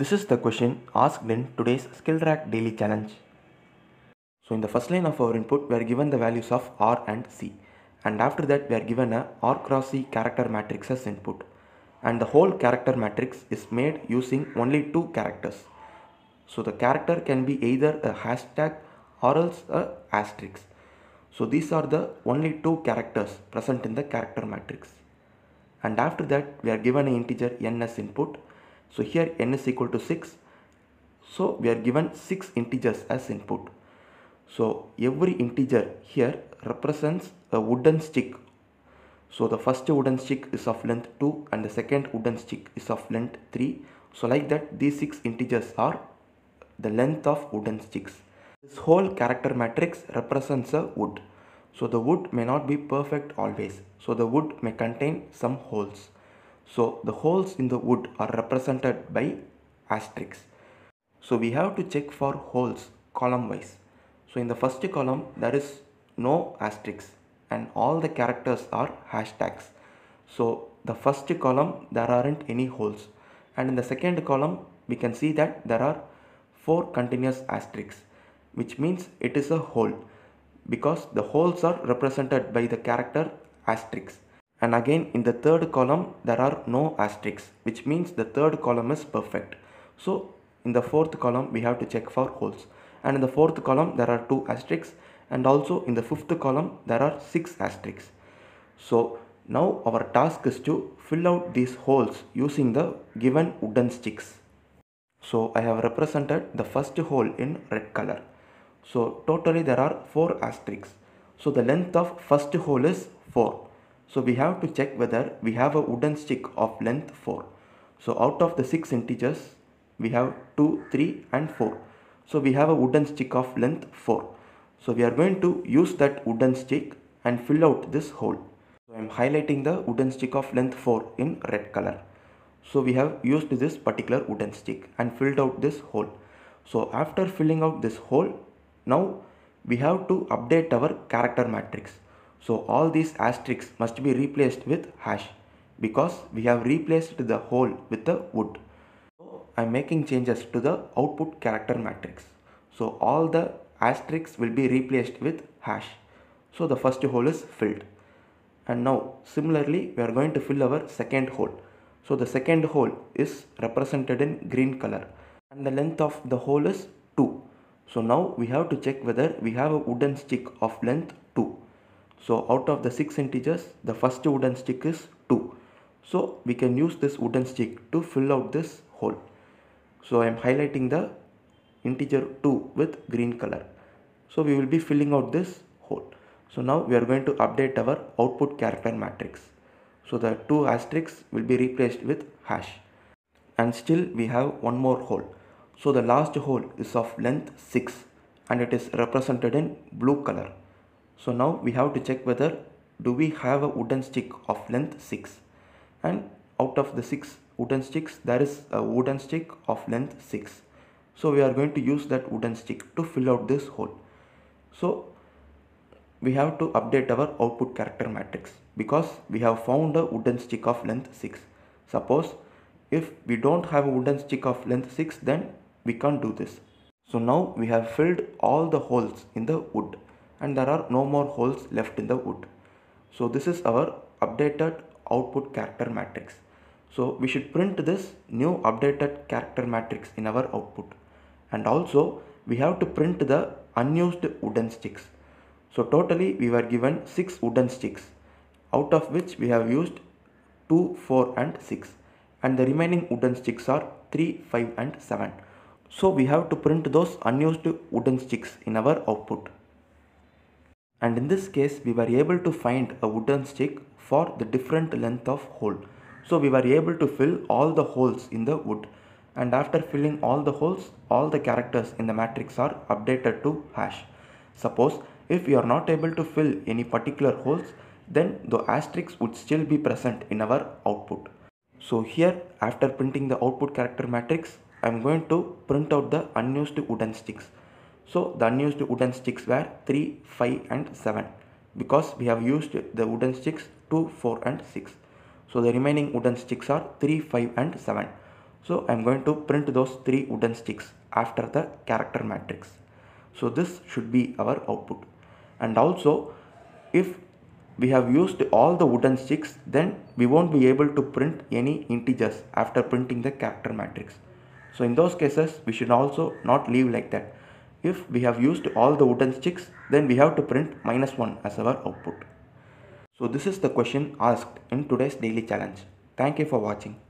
This is the question asked in today's skill rack daily challenge. So in the first line of our input we are given the values of R and C and after that we are given a R cross C character matrix as input and the whole character matrix is made using only two characters. So the character can be either a hashtag or else a asterisk. So these are the only two characters present in the character matrix. And after that we are given an integer n as input so here n is equal to 6. So we are given 6 integers as input. So every integer here represents a wooden stick. So the first wooden stick is of length 2 and the second wooden stick is of length 3. So like that these 6 integers are the length of wooden sticks. This whole character matrix represents a wood. So the wood may not be perfect always. So the wood may contain some holes. So the holes in the wood are represented by asterisks. So we have to check for holes column wise. So in the first column there is no asterisks and all the characters are hashtags. So the first column there aren't any holes and in the second column we can see that there are four continuous asterisks which means it is a hole because the holes are represented by the character asterisks and again in the third column there are no asterisks which means the third column is perfect so in the fourth column we have to check for holes and in the fourth column there are two asterisks and also in the fifth column there are six asterisks so now our task is to fill out these holes using the given wooden sticks so i have represented the first hole in red color so totally there are four asterisks so the length of first hole is 4 so we have to check whether we have a wooden stick of length 4. So out of the 6 integers, we have 2, 3 and 4. So we have a wooden stick of length 4. So we are going to use that wooden stick and fill out this hole. So I am highlighting the wooden stick of length 4 in red color. So we have used this particular wooden stick and filled out this hole. So after filling out this hole, now we have to update our character matrix. So all these asterisks must be replaced with hash because we have replaced the hole with the wood. So I'm making changes to the output character matrix. So all the asterisks will be replaced with hash. So the first hole is filled. And now similarly we are going to fill our second hole. So the second hole is represented in green color and the length of the hole is 2. So now we have to check whether we have a wooden stick of length so out of the 6 integers, the first wooden stick is 2. So we can use this wooden stick to fill out this hole. So I am highlighting the integer 2 with green color. So we will be filling out this hole. So now we are going to update our output character matrix. So the two asterisks will be replaced with hash. And still we have one more hole. So the last hole is of length 6 and it is represented in blue color. So now we have to check whether do we have a wooden stick of length 6 and out of the 6 wooden sticks there is a wooden stick of length 6. So we are going to use that wooden stick to fill out this hole. So we have to update our output character matrix because we have found a wooden stick of length 6. Suppose if we don't have a wooden stick of length 6 then we can't do this. So now we have filled all the holes in the wood and there are no more holes left in the wood. So this is our updated output character matrix. So we should print this new updated character matrix in our output and also we have to print the unused wooden sticks. So totally we were given 6 wooden sticks out of which we have used 2, 4 and 6 and the remaining wooden sticks are 3, 5 and 7. So we have to print those unused wooden sticks in our output and in this case we were able to find a wooden stick for the different length of hole. So we were able to fill all the holes in the wood and after filling all the holes all the characters in the matrix are updated to hash. Suppose if we are not able to fill any particular holes then the asterisk would still be present in our output. So here after printing the output character matrix I am going to print out the unused wooden sticks. So the unused wooden sticks were 3, 5 and 7 because we have used the wooden sticks 2, 4 and 6. So the remaining wooden sticks are 3, 5 and 7. So I am going to print those 3 wooden sticks after the character matrix. So this should be our output. And also if we have used all the wooden sticks then we won't be able to print any integers after printing the character matrix. So in those cases we should also not leave like that if we have used all the wooden sticks, then we have to print minus 1 as our output. So this is the question asked in today's daily challenge. Thank you for watching.